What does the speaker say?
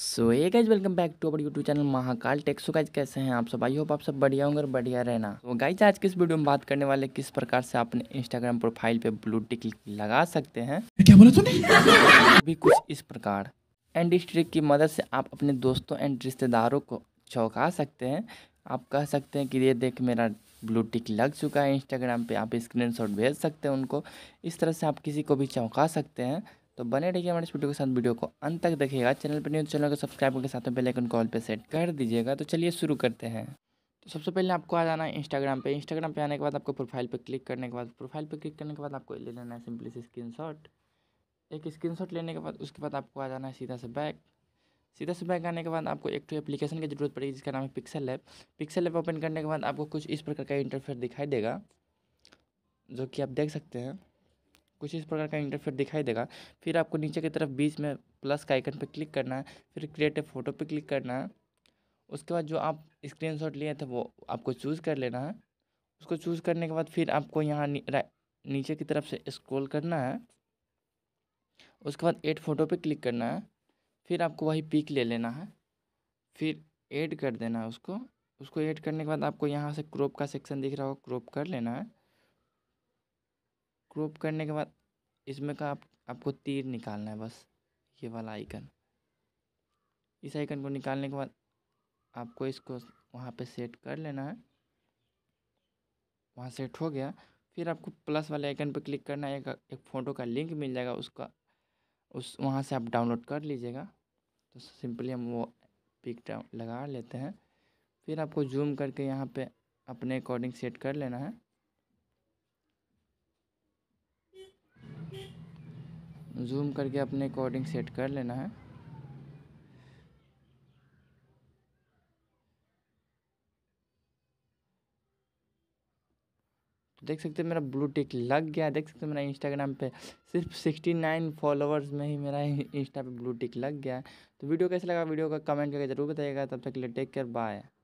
so a guys welcome back to our YouTube channel Mahakal tech so guys कैसे हैं आप सब आई होप आप सब बढ़िया होंगे और बढ़िया रहना तो so गाइज आज के इस वीडियो में बात करने वाले किस प्रकार से अपने इंस्टाग्राम प्रोफाइल पे ब्लू टिक लगा सकते हैं क्या बोला तूने अभी कुछ इस प्रकार एंड इस ट्रिक की मदद से आप अपने दोस्तों एंड रिश्तेदारों को चौंका सकते हैं आप कह सकते हैं कि ये देख मेरा ब्लू टिक लग चुका है इंस्टाग्राम पे आप स्क्रीनशॉट भेज सकते हैं उनको इस तरह से आप किसी को भी चौंका सकते हैं तो बने रहिए हमारे इस वीडियो के साथ वीडियो को अंत तक देखिएगा चैनल पर नहीं तो चैनल को सब्सक्राइब करके साथ में बेल आइकन कॉल पे सेट कर दीजिएगा तो चलिए शुरू करते हैं तो सबसे पहले आपको आ जाना है इंस्टाग्राम पे इंस्टाग्राम पे आने के बाद आपको प्रोफाइल पे क्लिक करने के बाद प्रोफाइल पे क्लिक करने के बाद आपको ले लेना है सिंपली से स्क्रीनशॉट एक स्क्रीनशॉट लेने के बाद उसके बाद आपको आ जाना है सीधा से बैक सीधा से बैक आने के बाद आपको एक तो एप्लीकेशन की जरूरत पड़ेगी जिसका नाम है pixel app pixel app open करने के बाद आपको कुछ इस प्रकार का इंटरफेयर दिखाई देगा जो कि आप देख सकते हैं कुछ इस प्रकार का इंटरफेयर दिखाई देगा फिर आपको नीचे की तरफ बीच में प्लस का आइकन पर क्लिक करना है फिर क्रिएट ए फोटो पर क्लिक करना है उसके बाद जो आप शॉट लिए थे वो आपको चूज़ कर लेना है उसको चूज़ करने के बाद फिर आपको यहाँ नी, नीचे की तरफ से स्क्रॉल करना है उसके बाद एड फोटो पे क्लिक करना है फिर आपको वही पिक ले लेना है फिर ऐड कर देना है उसको उसको ऐड करने के बाद आपको यहाँ से क्रॉप का सेक्शन दिख रहा होगा क्रॉप कर लेना है क्रॉप करने के बाद इसमें का आप, आपको तीर निकालना है बस ये वाला आइकन इस आइकन को निकालने के बाद आपको इसको वहाँ पे सेट कर लेना है वहाँ सेट हो गया फिर आपको प्लस वाले आइकन पर क्लिक करना है एक, एक फ़ोटो का लिंक मिल जाएगा उसका उस वहाँ से आप डाउनलोड कर लीजिएगा तो सिंपली हम वो पिक लगा लेते हैं फिर आपको जूम करके यहाँ पे अपने अकॉर्डिंग सेट कर लेना है जूम करके अपने अकॉर्डिंग सेट कर लेना है तो देख सकते हैं मेरा ब्लू टिक लग गया देख सकते हैं मेरा इंस्टाग्राम पे सिर्फ 69 फॉलोअर्स में ही मेरा इंस्टा पे ब्लू टिक लग गया तो वीडियो कैसा लगा वीडियो का कमेंट करके ज़रूर बताइएगा तब तक के लिए टेक केयर बाय